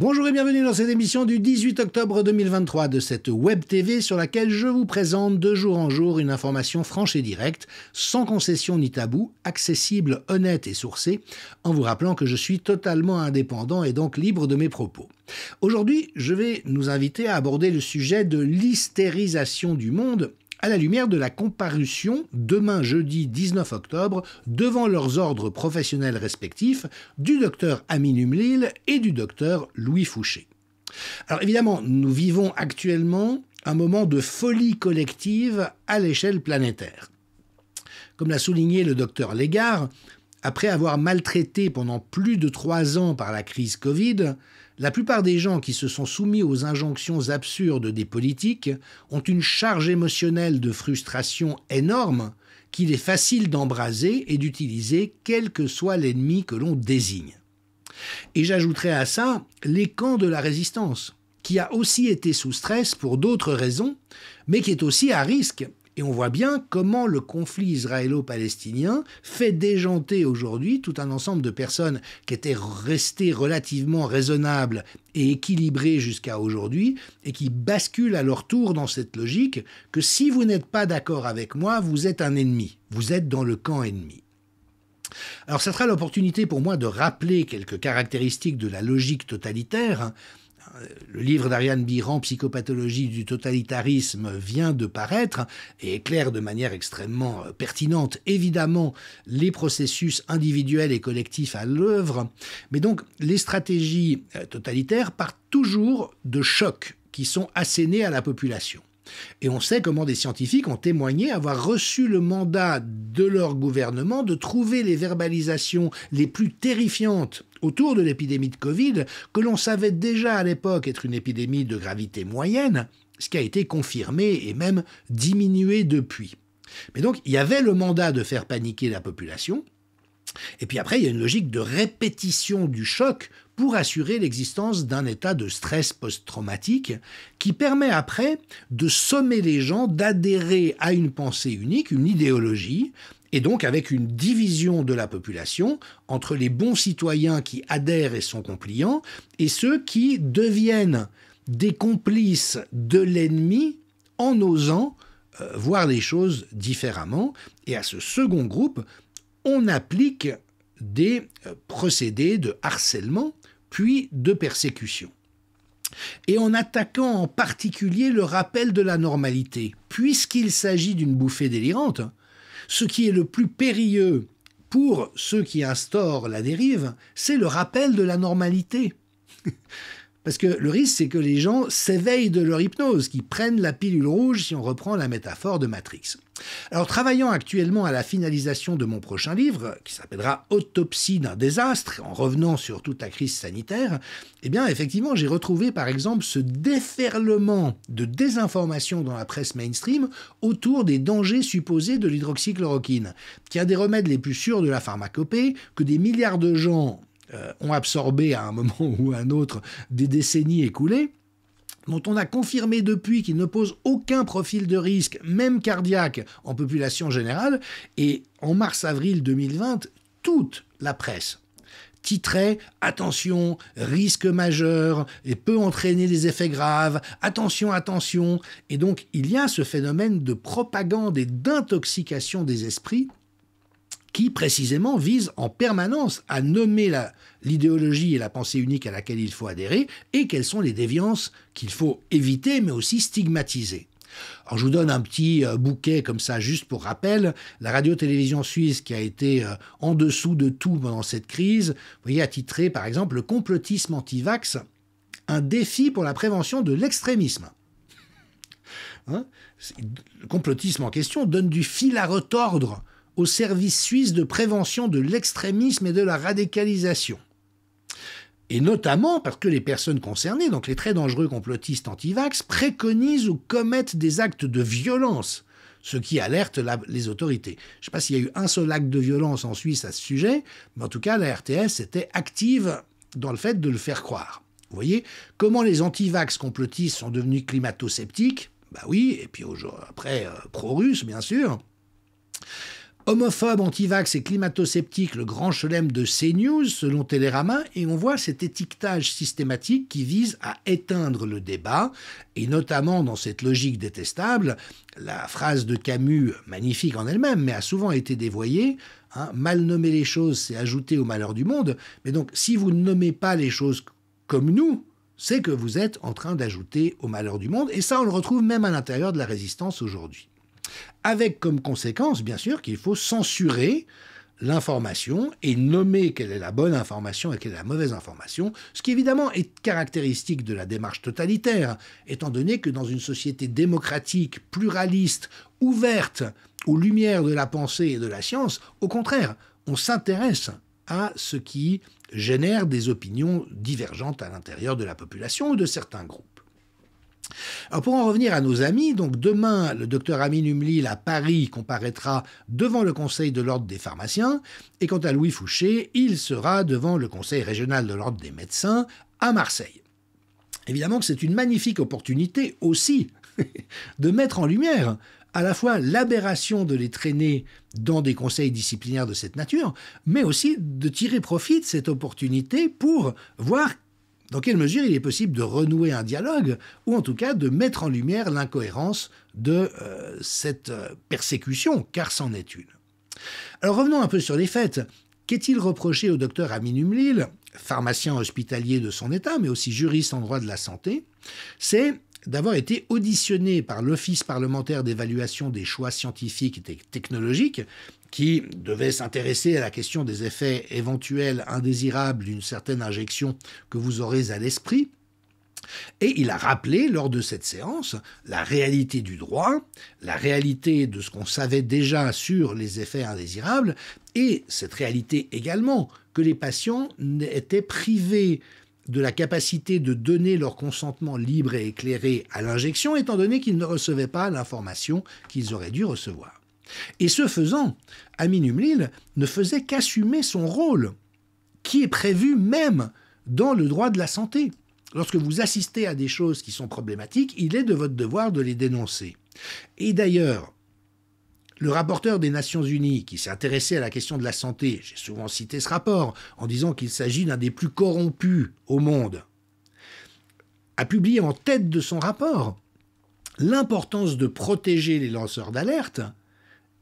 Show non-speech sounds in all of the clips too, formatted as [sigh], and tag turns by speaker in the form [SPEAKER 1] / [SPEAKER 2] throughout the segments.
[SPEAKER 1] Bonjour et bienvenue dans cette émission du 18 octobre 2023 de cette Web TV sur laquelle je vous présente de jour en jour une information franche et directe, sans concession ni tabou, accessible, honnête et sourcée, en vous rappelant que je suis totalement indépendant et donc libre de mes propos. Aujourd'hui, je vais nous inviter à aborder le sujet de l'hystérisation du monde à la lumière de la comparution demain jeudi 19 octobre devant leurs ordres professionnels respectifs du docteur Amin Humlil et du docteur Louis Fouché. Alors évidemment, nous vivons actuellement un moment de folie collective à l'échelle planétaire. Comme l'a souligné le docteur Légard, après avoir maltraité pendant plus de trois ans par la crise Covid, la plupart des gens qui se sont soumis aux injonctions absurdes des politiques ont une charge émotionnelle de frustration énorme qu'il est facile d'embraser et d'utiliser quel que soit l'ennemi que l'on désigne. Et j'ajouterai à ça les camps de la résistance, qui a aussi été sous stress pour d'autres raisons, mais qui est aussi à risque et on voit bien comment le conflit israélo-palestinien fait déjanter aujourd'hui tout un ensemble de personnes qui étaient restées relativement raisonnables et équilibrées jusqu'à aujourd'hui et qui basculent à leur tour dans cette logique que si vous n'êtes pas d'accord avec moi, vous êtes un ennemi, vous êtes dans le camp ennemi. Alors ça sera l'opportunité pour moi de rappeler quelques caractéristiques de la logique totalitaire hein, euh, le livre d'Ariane Biran, Psychopathologie du totalitarisme, vient de paraître et éclaire de manière extrêmement euh, pertinente, évidemment, les processus individuels et collectifs à l'œuvre. Mais donc, les stratégies euh, totalitaires partent toujours de chocs qui sont assénés à la population. Et on sait comment des scientifiques ont témoigné avoir reçu le mandat de leur gouvernement de trouver les verbalisations les plus terrifiantes autour de l'épidémie de Covid, que l'on savait déjà à l'époque être une épidémie de gravité moyenne, ce qui a été confirmé et même diminué depuis. Mais donc, il y avait le mandat de faire paniquer la population. Et puis après, il y a une logique de répétition du choc pour assurer l'existence d'un état de stress post-traumatique qui permet après de sommer les gens d'adhérer à une pensée unique, une idéologie, et donc avec une division de la population entre les bons citoyens qui adhèrent et sont compliants et ceux qui deviennent des complices de l'ennemi en osant euh, voir les choses différemment. Et à ce second groupe, on applique des euh, procédés de harcèlement puis de persécution. Et en attaquant en particulier le rappel de la normalité, puisqu'il s'agit d'une bouffée délirante, ce qui est le plus périlleux pour ceux qui instaurent la dérive, c'est le rappel de la normalité. Parce que le risque, c'est que les gens s'éveillent de leur hypnose, qu'ils prennent la pilule rouge si on reprend la métaphore de Matrix. Alors, travaillant actuellement à la finalisation de mon prochain livre, qui s'appellera Autopsie d'un désastre, en revenant sur toute la crise sanitaire, eh bien, effectivement, j'ai retrouvé par exemple ce déferlement de désinformation dans la presse mainstream autour des dangers supposés de l'hydroxychloroquine, qui est un des remèdes les plus sûrs de la pharmacopée, que des milliards de gens euh, ont absorbé à un moment [laughs] ou à un autre des décennies écoulées, dont on a confirmé depuis qu'ils ne posent aucun profil de risque, même cardiaque, en population générale, et en mars-avril 2020, toute la presse titrait Attention, risque majeur et peut entraîner des effets graves, attention, attention. Et donc il y a ce phénomène de propagande et d'intoxication des esprits précisément vise en permanence à nommer l'idéologie et la pensée unique à laquelle il faut adhérer et quelles sont les déviances qu'il faut éviter mais aussi stigmatiser. Alors je vous donne un petit euh, bouquet comme ça, juste pour rappel. La radio-télévision suisse qui a été euh, en dessous de tout pendant cette crise, vous voyez, a titré par exemple Le complotisme anti-vax, un défi pour la prévention de l'extrémisme. le [laughs] hein, complotisme en question donne du fil à retordre au service suisse de prévention de l'extrémisme et de la radicalisation. Et notamment parce que les personnes concernées, donc les très dangereux complotistes anti-vax, préconisent ou commettent des actes de violence, ce qui alerte les autorités. Je ne sais pas s'il y a eu un seul acte de violence en Suisse à ce sujet, mais en tout cas, la RTS était active dans le fait de le faire croire. Vous voyez comment les anti-vax complotistes sont devenus climato-sceptiques Bah oui, et puis après, euh, pro-russes, bien sûr. Homophobe, antivax et climato-sceptique, le grand chelem de CNews selon Télérama, et on voit cet étiquetage systématique qui vise à éteindre le débat, et notamment dans cette logique détestable, la phrase de Camus, magnifique en elle-même, mais a souvent été dévoyée, hein, mal nommer les choses, c'est ajouter au malheur du monde, mais donc si vous ne nommez pas les choses comme nous, c'est que vous êtes en train d'ajouter au malheur du monde, et ça on le retrouve même à l'intérieur de la résistance aujourd'hui. Avec comme conséquence, bien sûr, qu'il faut censurer l'information et nommer quelle est la bonne information et quelle est la mauvaise information, ce qui évidemment est caractéristique de la démarche totalitaire, étant donné que dans une société démocratique, pluraliste, ouverte aux lumières de la pensée et de la science, au contraire, on s'intéresse à ce qui génère des opinions divergentes à l'intérieur de la population ou de certains groupes. Alors pour en revenir à nos amis, donc demain, le docteur Amin Humlil à Paris comparaîtra devant le Conseil de l'Ordre des pharmaciens, et quant à Louis Fouché, il sera devant le Conseil régional de l'Ordre des médecins à Marseille. Évidemment que c'est une magnifique opportunité aussi [laughs] de mettre en lumière à la fois l'aberration de les traîner dans des conseils disciplinaires de cette nature, mais aussi de tirer profit de cette opportunité pour voir dans quelle mesure il est possible de renouer un dialogue, ou en tout cas de mettre en lumière l'incohérence de euh, cette euh, persécution, car c'en est une. Alors revenons un peu sur les faits. Qu'est-il reproché au docteur Amin Humlil, pharmacien hospitalier de son État, mais aussi juriste en droit de la santé C'est d'avoir été auditionné par l'Office parlementaire d'évaluation des choix scientifiques et technologiques qui devait s'intéresser à la question des effets éventuels indésirables d'une certaine injection que vous aurez à l'esprit. Et il a rappelé lors de cette séance la réalité du droit, la réalité de ce qu'on savait déjà sur les effets indésirables, et cette réalité également que les patients étaient privés de la capacité de donner leur consentement libre et éclairé à l'injection, étant donné qu'ils ne recevaient pas l'information qu'ils auraient dû recevoir. Et ce faisant, Amin Humlil ne faisait qu'assumer son rôle, qui est prévu même dans le droit de la santé. Lorsque vous assistez à des choses qui sont problématiques, il est de votre devoir de les dénoncer. Et d'ailleurs, le rapporteur des Nations Unies, qui s'est intéressé à la question de la santé, j'ai souvent cité ce rapport, en disant qu'il s'agit d'un des plus corrompus au monde, a publié en tête de son rapport l'importance de protéger les lanceurs d'alerte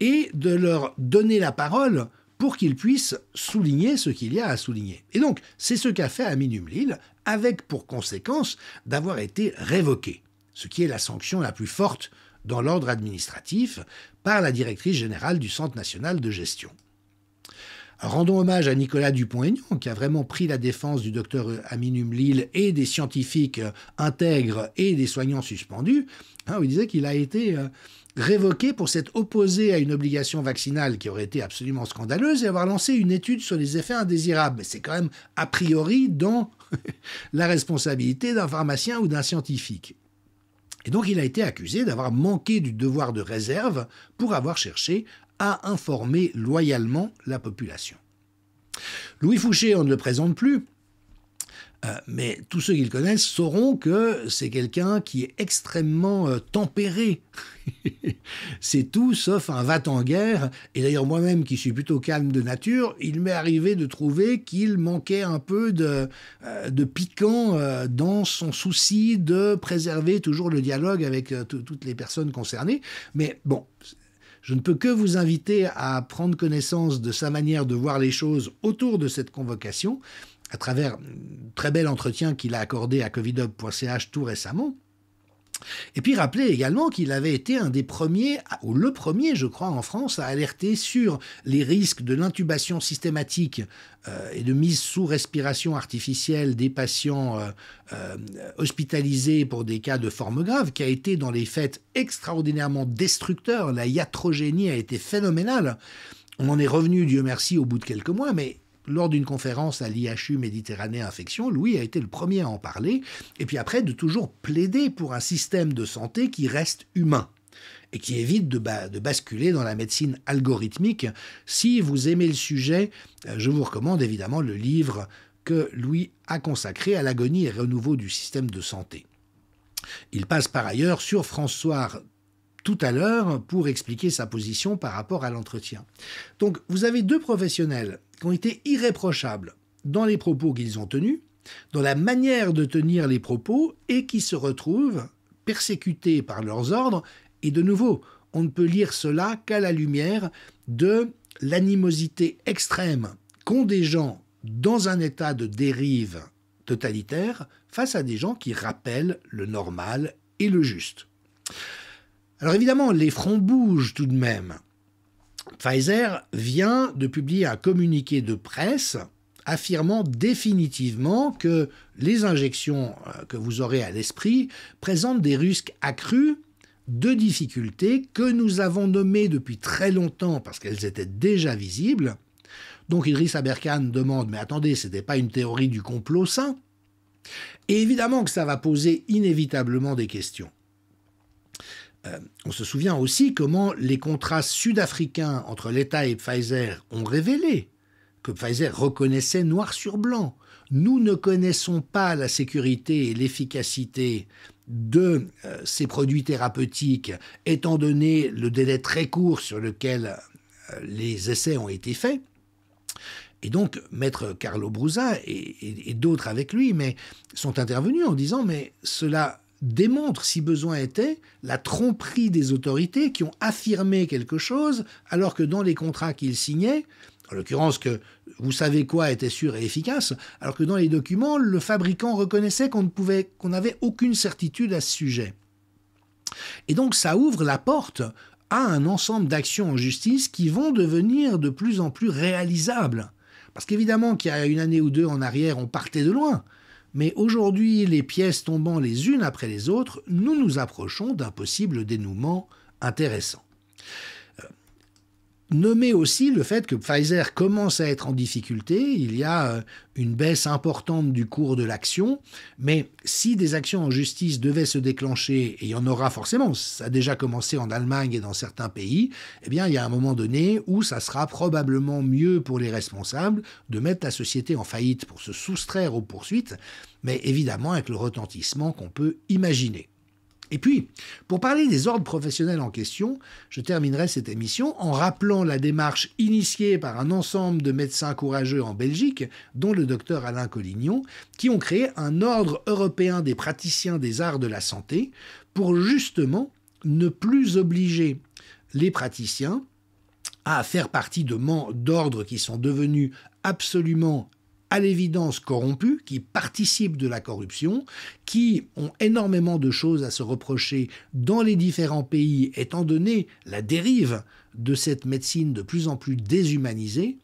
[SPEAKER 1] et de leur donner la parole pour qu'ils puissent souligner ce qu'il y a à souligner. Et donc, c'est ce qu'a fait Aminum Lille, avec pour conséquence d'avoir été révoqué, ce qui est la sanction la plus forte dans l'ordre administratif par la directrice générale du Centre national de gestion. Rendons hommage à Nicolas Dupont-Aignan, qui a vraiment pris la défense du docteur Aminum Lille et des scientifiques intègres et des soignants suspendus. Hein, il disait qu'il a été euh, révoqué pour s'être opposé à une obligation vaccinale qui aurait été absolument scandaleuse et avoir lancé une étude sur les effets indésirables. Mais c'est quand même a priori dans [laughs] la responsabilité d'un pharmacien ou d'un scientifique. Et donc il a été accusé d'avoir manqué du devoir de réserve pour avoir cherché à informer loyalement la population. Louis Fouché, on ne le présente plus, euh, mais tous ceux qui le connaissent sauront que c'est quelqu'un qui est extrêmement euh, tempéré. [laughs] c'est tout sauf un va-t-en-guerre. Et d'ailleurs, moi-même, qui suis plutôt calme de nature, il m'est arrivé de trouver qu'il manquait un peu de euh, piquant dans son souci de préserver toujours le dialogue avec toutes les personnes concernées. Mais bon, je ne peux que vous inviter à prendre connaissance de sa manière de voir les choses autour de cette convocation à travers un très bel entretien qu'il a accordé à covidhub.ch tout récemment. Et puis rappeler également qu'il avait été un des premiers, ou le premier je crois en France, à alerter sur les risques de l'intubation systématique euh, et de mise sous respiration artificielle des patients euh, euh, hospitalisés pour des cas de forme grave, qui a été dans les faits extraordinairement destructeur. La iatrogénie a été phénoménale. On en est revenu, Dieu merci, au bout de quelques mois, mais lors d'une conférence à l'IHU Méditerranée Infection, Louis a été le premier à en parler, et puis après de toujours plaider pour un système de santé qui reste humain et qui évite de, basculer dans la médecine algorithmique. Si vous aimez le sujet, euh, je vous recommande évidemment le livre que Louis a consacré à l'agonie et renouveau du système de santé. Il passe par ailleurs sur François tout à l'heure pour expliquer sa position par rapport à l'entretien. Donc vous avez deux professionnels qui ont été irréprochables dans les propos qu'ils ont tenus, dans la manière de tenir les propos et qui se retrouvent persécutés par leurs ordres. Et de nouveau, on ne peut lire cela qu'à la lumière de l'animosité extrême qu'ont des gens dans un état de dérive totalitaire face à des gens qui rappellent le normal et le juste. Alors évidemment, les fronts bougent tout de même. Pfizer vient de publier un communiqué de presse affirmant définitivement que les injections euh, que vous aurez à l'esprit présentent des risques accrus de difficultés que nous avons nommées depuis très longtemps parce qu'elles étaient déjà visibles. Donc Idriss Aberkan demande Mais attendez, ce n'était pas une théorie du complot, sain Et évidemment que ça va poser inévitablement des questions. Euh, on se souvient aussi comment les contrats sud-africains entre l'État et Pfizer ont révélé que Pfizer reconnaissait noir sur blanc. Nous ne connaissons pas la sécurité et l'efficacité de euh, ces produits thérapeutiques, étant donné le délai très court sur lequel euh, les essais ont été faits. Et donc, maître Carlo Brusa et, et d'autres avec lui mais, sont intervenus en disant Mais cela démontre, si besoin était, la tromperie des autorités qui ont affirmé quelque chose alors que dans les contrats qu'ils signaient, en l'occurrence que vous savez quoi était sûr et efficace, alors que dans les documents, le fabricant reconnaissait qu'on ne qu'on n'avait aucune certitude à ce sujet. Et donc ça ouvre la porte à un ensemble d'actions en justice qui vont devenir de plus en plus réalisables. Parce qu'évidemment qu'il y a une année ou deux en arrière, on partait de loin. Mais aujourd'hui, les pièces tombant les unes après les autres, nous nous approchons d'un possible dénouement intéressant nommer aussi le fait que Pfizer commence à être en difficulté, il y a euh, une baisse importante du cours de l'action, mais si des actions en justice devaient se déclencher, et il y en aura forcément, ça a déjà commencé en Allemagne et dans certains pays, eh bien il y a un moment donné où ça sera probablement mieux pour les responsables de mettre la société en faillite pour se soustraire aux poursuites, mais évidemment avec le retentissement qu'on peut imaginer. Et puis, pour parler des ordres professionnels en question, je terminerai cette émission en rappelant la démarche initiée par un ensemble de médecins courageux en Belgique, dont le docteur Alain Collignon, qui ont créé un ordre européen des praticiens des arts de la santé pour justement ne plus obliger les praticiens à faire partie de d'ordres qui sont devenus absolument à l'évidence corrompue, qui participent de la corruption, qui ont énormément de choses à se reprocher dans les différents pays, étant donné la dérive de cette médecine de plus en plus déshumanisée.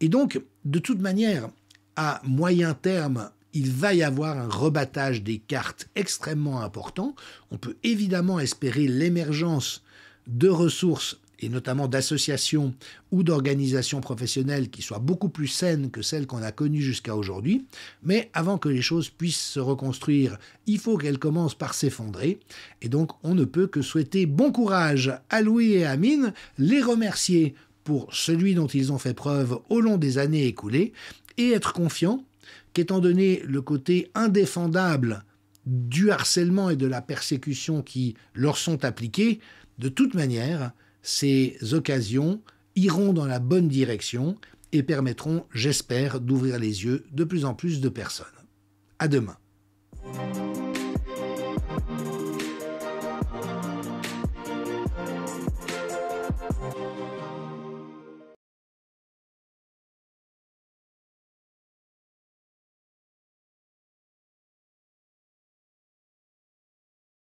[SPEAKER 1] Et donc, de toute manière, à moyen terme, il va y avoir un rebattage des cartes extrêmement important. On peut évidemment espérer l'émergence de ressources et notamment d'associations ou d'organisations professionnelles qui soient beaucoup plus saines que celles qu'on a connues jusqu'à aujourd'hui. Mais avant que les choses puissent se reconstruire, il faut qu'elles commencent par s'effondrer. Et donc on ne peut que souhaiter bon courage à Louis et à Mine, les remercier pour celui dont ils ont fait preuve au long des années écoulées, et être confiant qu'étant donné le côté indéfendable du harcèlement et de la persécution qui leur sont appliqués, de toute manière, ces occasions iront dans la bonne direction et permettront, j'espère, d'ouvrir les yeux de plus en plus de personnes. À demain.